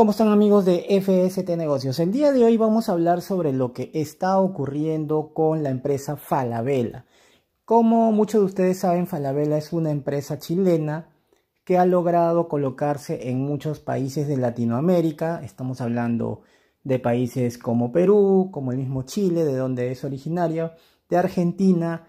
¿Cómo están amigos de FST Negocios? El día de hoy vamos a hablar sobre lo que está ocurriendo con la empresa Falabella. Como muchos de ustedes saben, Falabella es una empresa chilena que ha logrado colocarse en muchos países de Latinoamérica. Estamos hablando de países como Perú, como el mismo Chile, de donde es originaria, de Argentina,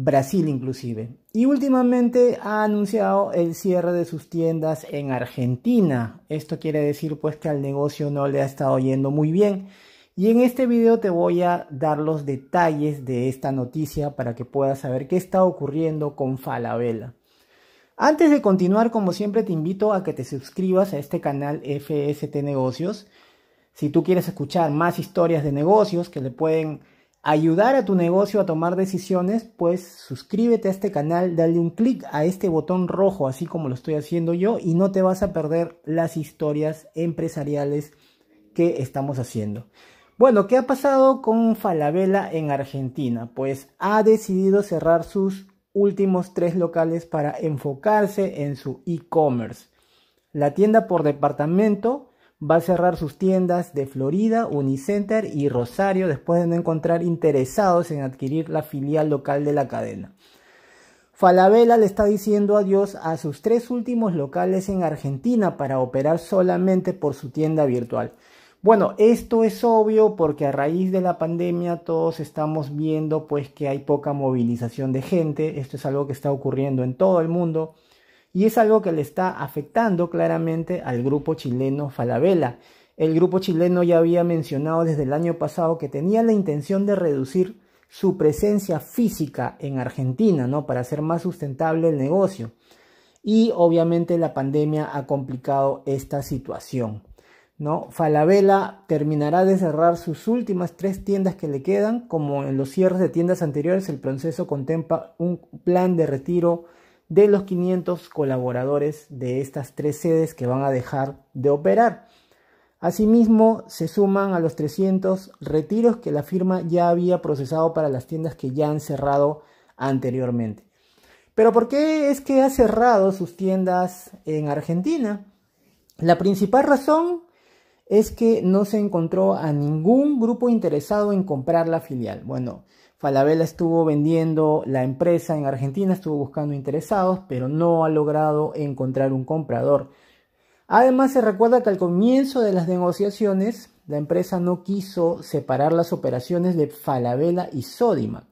Brasil inclusive. Y últimamente ha anunciado el cierre de sus tiendas en Argentina. Esto quiere decir pues que al negocio no le ha estado yendo muy bien. Y en este video te voy a dar los detalles de esta noticia para que puedas saber qué está ocurriendo con Falabella. Antes de continuar, como siempre, te invito a que te suscribas a este canal FST Negocios. Si tú quieres escuchar más historias de negocios que le pueden ayudar a tu negocio a tomar decisiones, pues suscríbete a este canal, dale un clic a este botón rojo, así como lo estoy haciendo yo, y no te vas a perder las historias empresariales que estamos haciendo. Bueno, ¿qué ha pasado con Falabella en Argentina? Pues ha decidido cerrar sus últimos tres locales para enfocarse en su e-commerce. La tienda por departamento va a cerrar sus tiendas de Florida, Unicenter y Rosario después de no encontrar interesados en adquirir la filial local de la cadena. Falabella le está diciendo adiós a sus tres últimos locales en Argentina para operar solamente por su tienda virtual. Bueno, esto es obvio porque a raíz de la pandemia todos estamos viendo pues que hay poca movilización de gente, esto es algo que está ocurriendo en todo el mundo y es algo que le está afectando claramente al grupo chileno Falabella. El grupo chileno ya había mencionado desde el año pasado que tenía la intención de reducir su presencia física en Argentina, ¿no? Para hacer más sustentable el negocio. Y obviamente la pandemia ha complicado esta situación, ¿no? Falabella terminará de cerrar sus últimas tres tiendas que le quedan. Como en los cierres de tiendas anteriores, el proceso contempla un plan de retiro de los 500 colaboradores de estas tres sedes que van a dejar de operar. Asimismo, se suman a los 300 retiros que la firma ya había procesado para las tiendas que ya han cerrado anteriormente. Pero ¿por qué es que ha cerrado sus tiendas en Argentina? La principal razón es que no se encontró a ningún grupo interesado en comprar la filial. Bueno, Falabella estuvo vendiendo la empresa en Argentina, estuvo buscando interesados, pero no ha logrado encontrar un comprador. Además, se recuerda que al comienzo de las negociaciones, la empresa no quiso separar las operaciones de Falabella y Sodimac,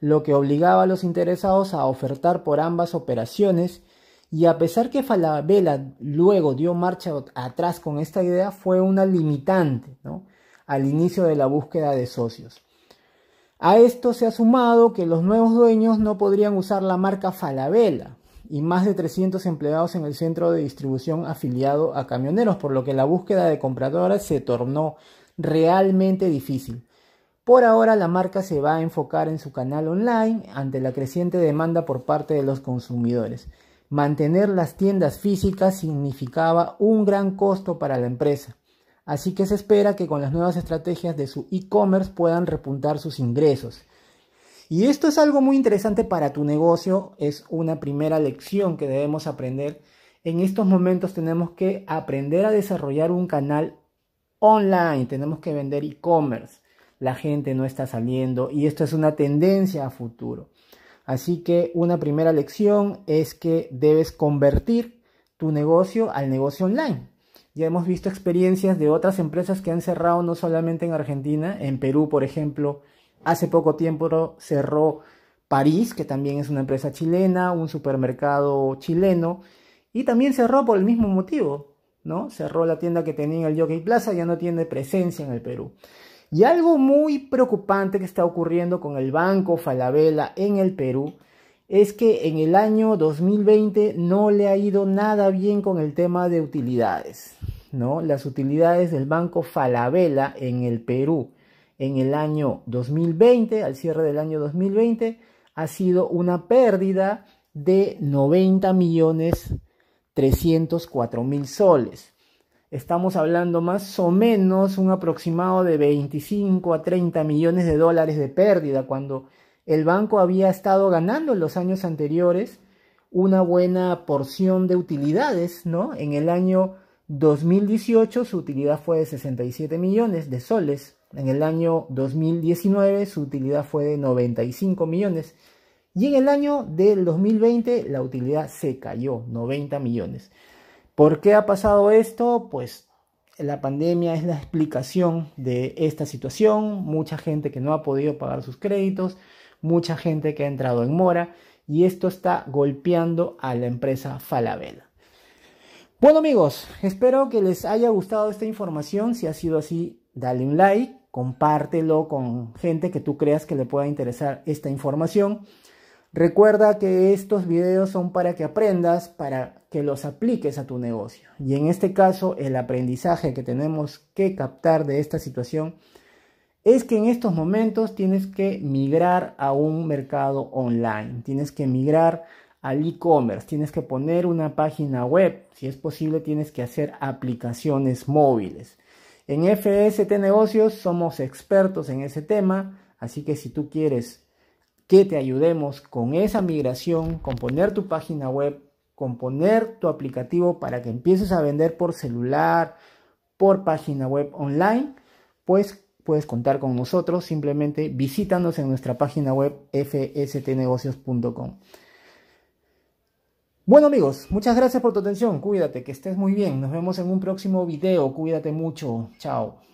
lo que obligaba a los interesados a ofertar por ambas operaciones y a pesar que Falabella luego dio marcha atrás con esta idea, fue una limitante al inicio de la búsqueda de socios. A esto se ha sumado que los nuevos dueños no podrían usar la marca Falabella y más de 300 empleados en el centro de distribución afiliado a camioneros, por lo que la búsqueda de compradoras se tornó realmente difícil. Por ahora la marca se va a enfocar en su canal online ante la creciente demanda por parte de los consumidores. Mantener las tiendas físicas significaba un gran costo para la empresa Así que se espera que con las nuevas estrategias de su e-commerce puedan repuntar sus ingresos. Y esto es algo muy interesante para tu negocio, es una primera lección que debemos aprender. En estos momentos tenemos que aprender a desarrollar un canal online, tenemos que vender e-commerce. La gente no está saliendo y esto es una tendencia a futuro. Así que una primera lección es que debes convertir tu negocio al negocio online. Ya hemos visto experiencias de otras empresas que han cerrado no solamente en Argentina, en Perú, por ejemplo, hace poco tiempo cerró París, que también es una empresa chilena, un supermercado chileno, y también cerró por el mismo motivo, ¿no? Cerró la tienda que tenía en el Jockey Plaza, ya no tiene presencia en el Perú. Y algo muy preocupante que está ocurriendo con el banco Falabella en el Perú es que en el año 2020 no le ha ido nada bien con el tema de utilidades, ¿no? Las utilidades del Banco Falabella en el Perú en el año 2020, al cierre del año 2020, ha sido una pérdida de 90 millones mil soles. Estamos hablando más o menos un aproximado de 25 a 30 millones de dólares de pérdida cuando el banco había estado ganando en los años anteriores una buena porción de utilidades, ¿no? En el año 2018 su utilidad fue de 67 millones de soles, en el año 2019 su utilidad fue de 95 millones y en el año del 2020 la utilidad se cayó, 90 millones. ¿Por qué ha pasado esto? Pues la pandemia es la explicación de esta situación, mucha gente que no ha podido pagar sus créditos, mucha gente que ha entrado en mora y esto está golpeando a la empresa Falabella. Bueno amigos, espero que les haya gustado esta información. Si ha sido así, dale un like, compártelo con gente que tú creas que le pueda interesar esta información. Recuerda que estos videos son para que aprendas, para que los apliques a tu negocio. Y en este caso, el aprendizaje que tenemos que captar de esta situación es que en estos momentos tienes que migrar a un mercado online, tienes que migrar al e-commerce, tienes que poner una página web, si es posible tienes que hacer aplicaciones móviles. En FST Negocios somos expertos en ese tema, así que si tú quieres que te ayudemos con esa migración, con poner tu página web, con poner tu aplicativo para que empieces a vender por celular, por página web online, pues puedes contar con nosotros simplemente visítanos en nuestra página web fstnegocios.com. Bueno amigos, muchas gracias por tu atención, cuídate, que estés muy bien, nos vemos en un próximo video, cuídate mucho, chao.